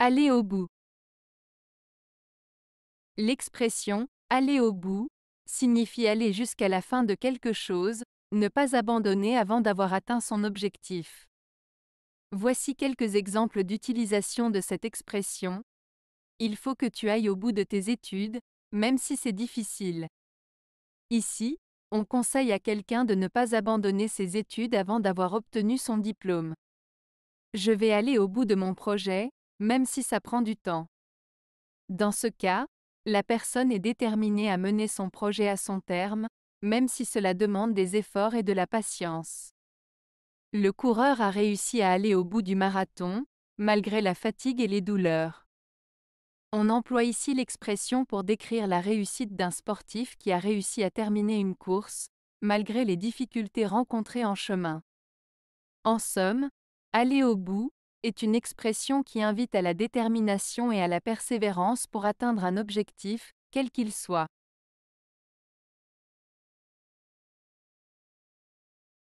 Aller au bout. L'expression aller au bout signifie aller jusqu'à la fin de quelque chose, ne pas abandonner avant d'avoir atteint son objectif. Voici quelques exemples d'utilisation de cette expression. Il faut que tu ailles au bout de tes études, même si c'est difficile. Ici, on conseille à quelqu'un de ne pas abandonner ses études avant d'avoir obtenu son diplôme. Je vais aller au bout de mon projet, même si ça prend du temps. Dans ce cas, la personne est déterminée à mener son projet à son terme, même si cela demande des efforts et de la patience. Le coureur a réussi à aller au bout du marathon, malgré la fatigue et les douleurs. On emploie ici l'expression pour décrire la réussite d'un sportif qui a réussi à terminer une course, malgré les difficultés rencontrées en chemin. En somme, aller au bout, est une expression qui invite à la détermination et à la persévérance pour atteindre un objectif, quel qu'il soit.